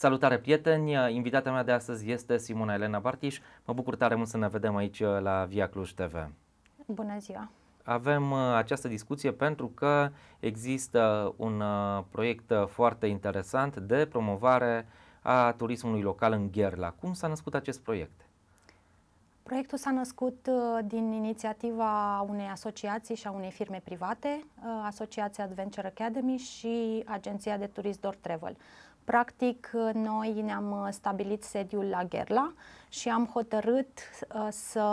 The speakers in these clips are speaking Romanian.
Salutare prieteni, invitatea mea de astăzi este Simona Elena Bartiș. Mă bucur tare mult să ne vedem aici la Via Cluj TV. Bună ziua! Avem uh, această discuție pentru că există un uh, proiect uh, foarte interesant de promovare a turismului local în Gherla. Cum s-a născut acest proiect? Proiectul s-a născut din inițiativa unei asociații și a unei firme private, Asociația Adventure Academy și Agenția de Turism Door Travel. Practic, noi ne-am uh, stabilit sediul la Gherla și am hotărât uh, să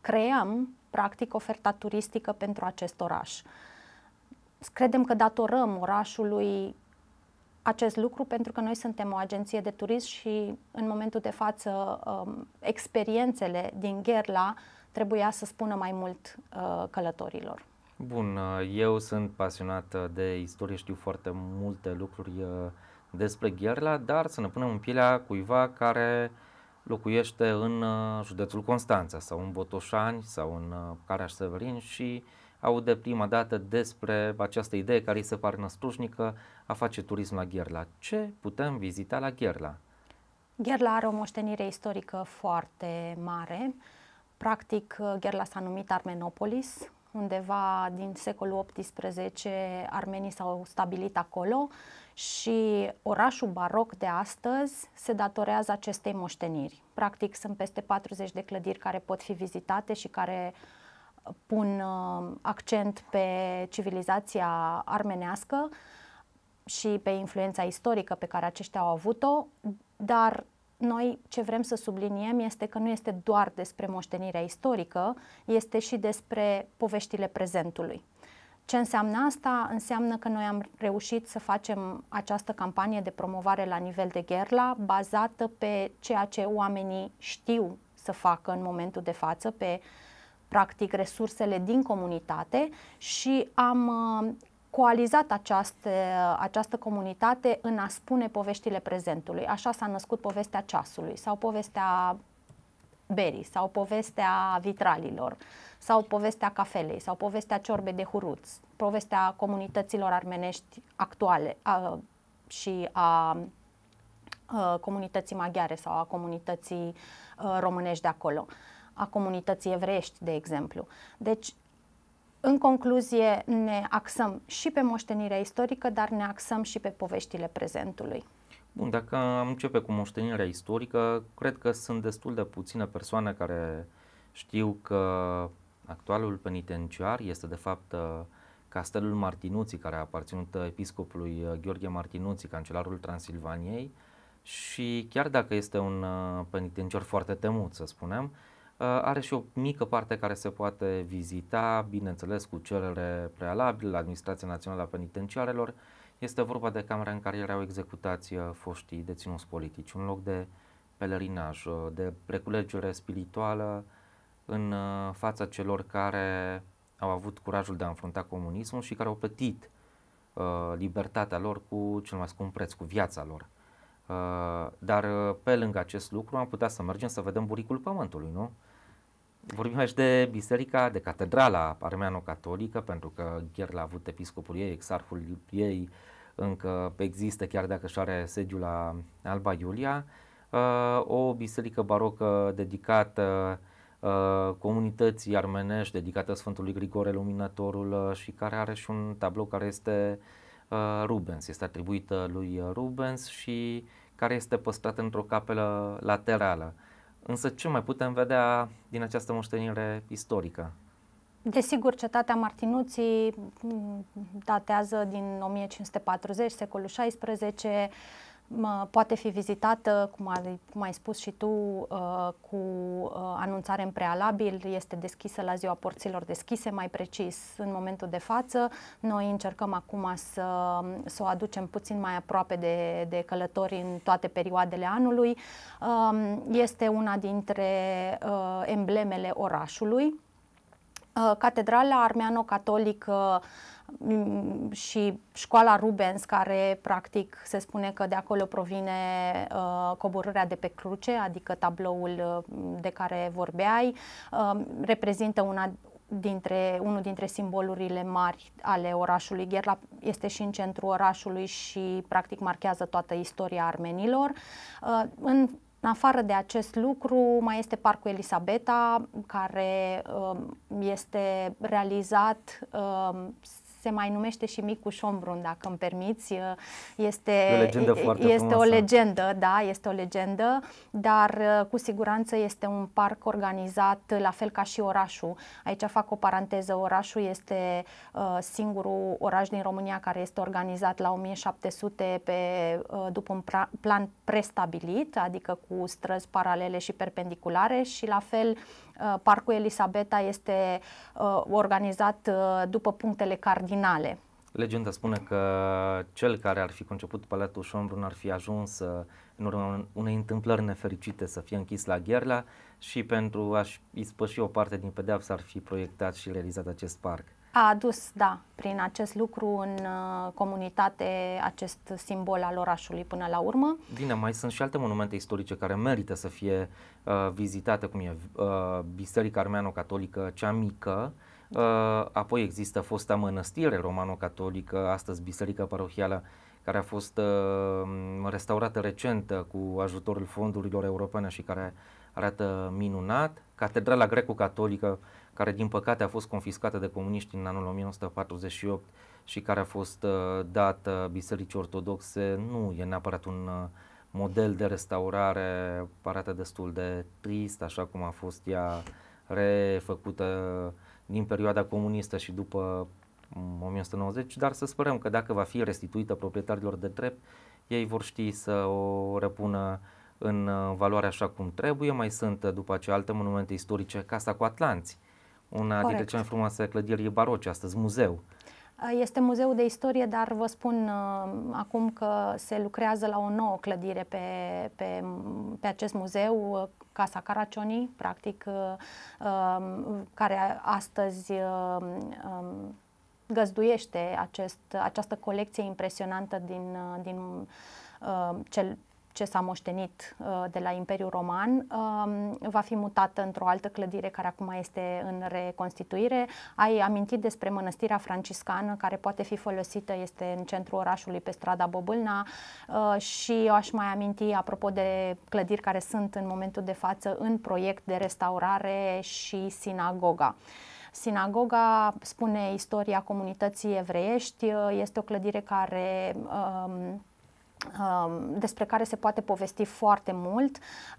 creăm, practic, oferta turistică pentru acest oraș. Credem că datorăm orașului acest lucru pentru că noi suntem o agenție de turism și în momentul de față um, experiențele din Gherla trebuia să spună mai mult uh, călătorilor. Bun, eu sunt pasionat de istorie, știu foarte multe lucruri despre Gherla, dar să ne punem în pielea cuiva care locuiește în uh, județul Constanța sau în Botoșani sau în uh, Caraș Severin și aude prima dată despre această idee care îi se pare năstrușnică a face turism la Gherla. Ce putem vizita la Gherla? Gherla are o moștenire istorică foarte mare. Practic, uh, Gherla s-a numit Armenopolis undeva din secolul XVIII armenii s-au stabilit acolo și orașul baroc de astăzi se datorează acestei moșteniri. Practic sunt peste 40 de clădiri care pot fi vizitate și care uh, pun uh, accent pe civilizația armenească și pe influența istorică pe care aceștia au avut-o, dar noi ce vrem să subliniem este că nu este doar despre moștenirea istorică, este și despre poveștile prezentului. Ce înseamnă asta? Înseamnă că noi am reușit să facem această campanie de promovare la nivel de gherla bazată pe ceea ce oamenii știu să facă în momentul de față, pe practic resursele din comunitate și am uh, coalizat această, această comunitate în a spune poveștile prezentului. Așa s-a născut povestea ceasului sau povestea berii sau povestea vitralilor sau povestea cafelei sau povestea ciorbei de huruți, povestea comunităților armenești actuale a, și a, a comunității maghiare sau a comunității a, românești de acolo, a comunității evreiești, de exemplu. Deci în concluzie, ne axăm și pe moștenirea istorică, dar ne axăm și pe poveștile prezentului. Bun, dacă am începe cu moștenirea istorică, cred că sunt destul de puține persoane care știu că actualul penitenciar este de fapt castelul Martinuții, care a aparținut episcopului Gheorghe Martinuții, cancelarul Transilvaniei, și chiar dacă este un penitenciar foarte temut, să spunem, Uh, are și o mică parte care se poate vizita, bineînțeles cu cerere prealabil la Administrația Națională a Penitenciarelor. Este vorba de camera în care erau executați uh, foștii deținuți politici, un loc de pelerinaj, uh, de preculegere spirituală în fața celor care au avut curajul de a înfrunta comunismul și care au plătit uh, libertatea lor cu cel mai scump preț, cu viața lor. Uh, dar pe lângă acest lucru am putea să mergem să vedem buricul pământului, nu? Vorbim aici de biserica, de catedrala armeano-catolică, pentru că Gherla a avut episcopul ei, exarhul ei, încă există, chiar dacă și are sediul la Alba Iulia, uh, o biserică barocă dedicată uh, comunității armenești, dedicată Sfântului Grigore Luminătorul uh, și care are și un tablou care este Rubens, este atribuită lui Rubens și care este păstrat într-o capelă laterală. Însă ce mai putem vedea din această moștenire istorică? Desigur, cetatea Martinuții mm, datează din 1540, secolul 16 poate fi vizitată, cum ai, cum ai spus și tu, uh, cu uh, anunțare în prealabil, este deschisă la ziua porților deschise, mai precis, în momentul de față. Noi încercăm acum să, să o aducem puțin mai aproape de, de călători în toate perioadele anului. Um, este una dintre uh, emblemele orașului Uh, Catedrala armeano-catolică mm, și școala Rubens, care practic se spune că de acolo provine uh, coborârea de pe cruce, adică tabloul uh, de care vorbeai, uh, reprezintă una dintre, unul dintre simbolurile mari ale orașului Gherla, este și în centrul orașului și practic marchează toată istoria armenilor. Uh, în în afară de acest lucru, mai este Parcul Elisabeta, care um, este realizat um, se mai numește și Micu Șombrun, dacă îmi permiți. Este, o legendă este o legendă, da, este o legendă, dar uh, cu siguranță este un parc organizat uh, la fel ca și orașul. Aici fac o paranteză, orașul este uh, singurul oraș din România care este organizat la 1700 pe, după un plan prestabilit, adică cu străzi paralele și perpendiculare și la fel Uh, Parcul Elisabeta este uh, organizat uh, după punctele cardinale. Legenda spune că cel care ar fi conceput Palatul Șombrun ar fi ajuns în urma unei întâmplări nefericite să fie închis la Gherla și pentru a-și ispăși o parte din pedeapsă ar fi proiectat și realizat acest parc a adus, da, prin acest lucru în uh, comunitate acest simbol al orașului până la urmă. Bine, mai sunt și alte monumente istorice care merită să fie uh, vizitate, cum e uh, Biserica Armeano-Catolică, cea mică, da. uh, apoi există fosta mănăstire romano-catolică, astăzi Biserica Parohială, care a fost uh, restaurată recent uh, cu ajutorul fondurilor europene și care arată minunat, Catedrala Greco-Catolică, care din păcate a fost confiscată de comuniști în anul 1948 și care a fost uh, dată Bisericii Ortodoxe, nu e neapărat un uh, model de restaurare, arată destul de trist, așa cum a fost ea refăcută din perioada comunistă și după 1990, mm, dar să sperăm că dacă va fi restituită proprietarilor de drept, ei vor ști să o repună în uh, valoare așa cum trebuie. Mai sunt după aceea alte monumente istorice, Casa cu Atlanți, una Corect. dintre cele mai frumoase clădiri baroce, astăzi muzeu. Este muzeu de istorie, dar vă spun uh, acum că se lucrează la o nouă clădire pe, pe, pe acest muzeu, uh, Casa Caracioni, practic, uh, um, care astăzi uh, um, găzduiește acest, această colecție impresionantă din, uh, din uh, cel, ce s-a moștenit uh, de la Imperiul Roman um, va fi mutată într-o altă clădire care acum este în reconstituire. Ai amintit despre mănăstirea franciscană care poate fi folosită, este în centrul orașului pe strada Bobâlna uh, și eu aș mai aminti apropo de clădiri care sunt în momentul de față în proiect de restaurare și sinagoga. Sinagoga, spune istoria comunității evreiești, uh, este o clădire care um, Um, despre care se poate povesti foarte mult.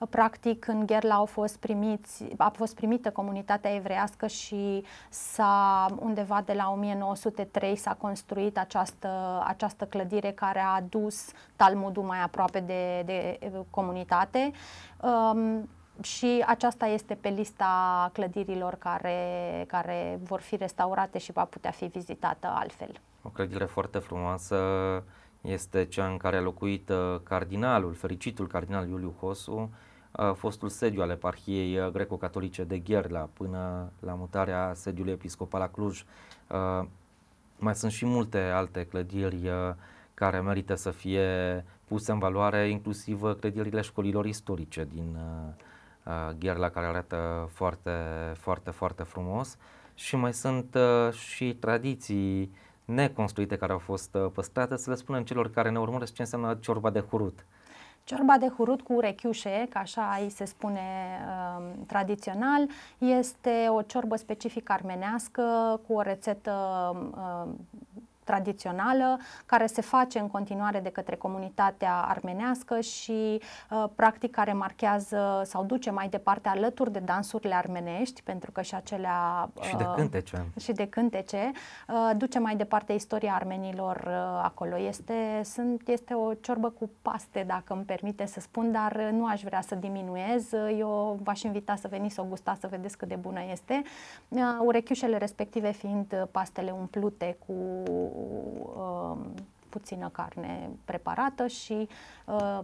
Practic, în Gherla au fost primiți, a fost primită comunitatea evrească și s-a, undeva de la 1903 s-a construit această, această clădire care a adus Talmudul mai aproape de, de comunitate. Um, și aceasta este pe lista clădirilor care, care vor fi restaurate și va putea fi vizitată altfel. O clădire foarte frumoasă, este cea în care a locuit uh, cardinalul, fericitul cardinal Iuliu Hosu, uh, fostul sediu al eparhiei uh, greco-catolice de Gherla până la mutarea sediului episcopal la Cluj. Mai sunt și multe alte clădiri care merită să fie puse în valoare, inclusiv clădirile școlilor istorice din Gherla, care arată foarte, foarte, foarte frumos. Și mai sunt și tradiții neconstruite care au fost uh, păstrate, să le spunem celor care ne urmăresc ce înseamnă ciorba de hurut. Ciorba de hurut cu urechiușe, ca așa îi se spune uh, tradițional, este o ciorbă specific armenească cu o rețetă uh, tradițională care se face în continuare de către comunitatea armenească și uh, practic care marchează sau duce mai departe alături de dansurile armenești pentru că și acelea uh, și de cântece și de cântece uh, duce mai departe istoria armenilor uh, acolo. Este sunt este o ciorbă cu paste dacă îmi permite să spun, dar uh, nu aș vrea să diminuez. Uh, eu v-aș invita să veniți să o gustați să vedeți cât de bună este. Uh, urechiușele respective fiind uh, pastele umplute cu uh, puțină carne preparată și uh,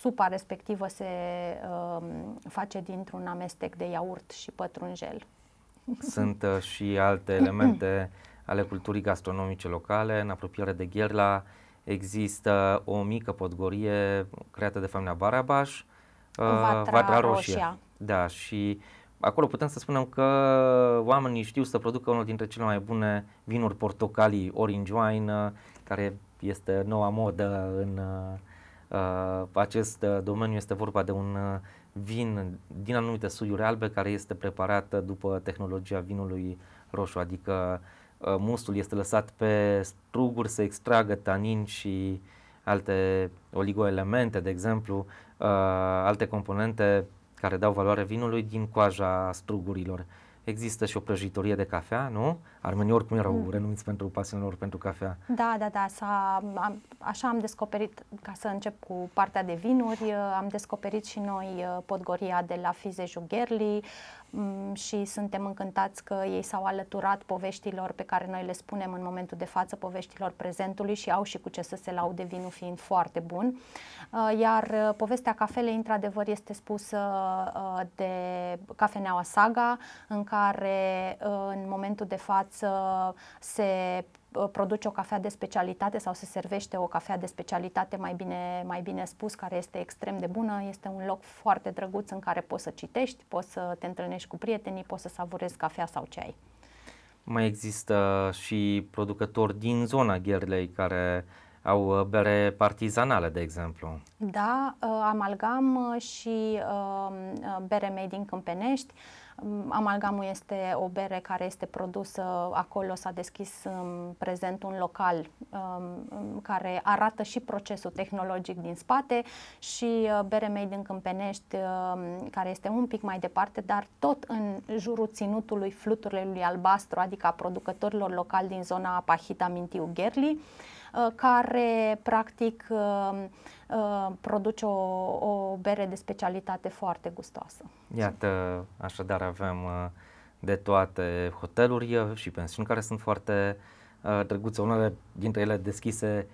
supa respectivă se uh, face dintr-un amestec de iaurt și pătrunjel. Sunt uh, și alte elemente ale culturii gastronomice locale. În apropiere de Gherla există o mică podgorie creată de familia Barabaș, uh, Vatra, Vatra Roșia. Roșia. Da, și uh, acolo putem să spunem că oamenii știu să producă unul dintre cele mai bune vinuri portocalii, orange wine, care este noua modă în uh, acest domeniu. Este vorba de un uh, vin din anumite suiuri albe care este preparat după tehnologia vinului roșu, adică uh, mustul este lăsat pe struguri să extragă tanin și alte oligoelemente, de exemplu, uh, alte componente care dau valoare vinului din coaja strugurilor. Există și o prăjitorie de cafea, nu? armenii oricum erau mm. renumiți pentru pasiunea lor pentru cafea. Da, da, da. S-a, am, așa am descoperit, ca să încep cu partea de vinuri, uh, am descoperit și noi uh, podgoria de la Fize Jugherli mm, și suntem încântați că ei s-au alăturat poveștilor pe care noi le spunem în momentul de față, poveștilor prezentului și au și cu ce să se laude vinul fiind foarte bun. Uh, iar povestea cafelei, într-adevăr, este spusă de cafeneaua Saga, în care în momentul de față să se uh, produce o cafea de specialitate sau se servește o cafea de specialitate, mai bine, mai bine spus, care este extrem de bună. Este un loc foarte drăguț în care poți să citești, poți să te întâlnești cu prietenii, poți să savurezi cafea sau ceai. Mai există și producători din zona Gherlei care uh, au uh, bere partizanale, de exemplu. Da, uh, amalgam uh, și um, bere made in Câmpenești. Um, amalgamul este o bere care este produsă acolo, s-a deschis în um, prezent un local um, care arată și procesul tehnologic din spate și bere made in Câmpenești um, care este un pic mai departe, dar tot în jurul ținutului fluturilor albastru, adică a producătorilor locali din zona Pahita Mintiu Gherli. Uh, Uh, care practic uh, uh, produce o, o bere de specialitate foarte gustoasă. Iată, așadar avem de toate hoteluri și pensiuni care sunt foarte drăguțe, unele dintre ele deschise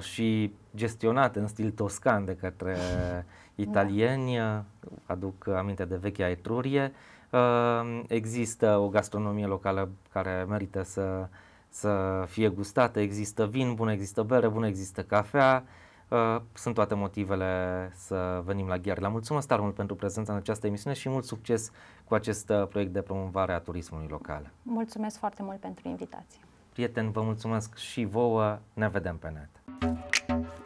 și gestionate în stil toscan de către da. italieni, da. aduc aminte de vechea Etrurie. Există o gastronomie locală care merită să să fie gustată. Există vin bun, există bere bună, există cafea. Uh, sunt toate motivele să venim la Ghiar. La mulțumesc tare mult pentru prezența în această emisiune și mult succes cu acest uh, proiect de promovare a turismului local. Mulțumesc foarte mult pentru invitație. Prieteni, vă mulțumesc și vouă. Ne vedem pe net.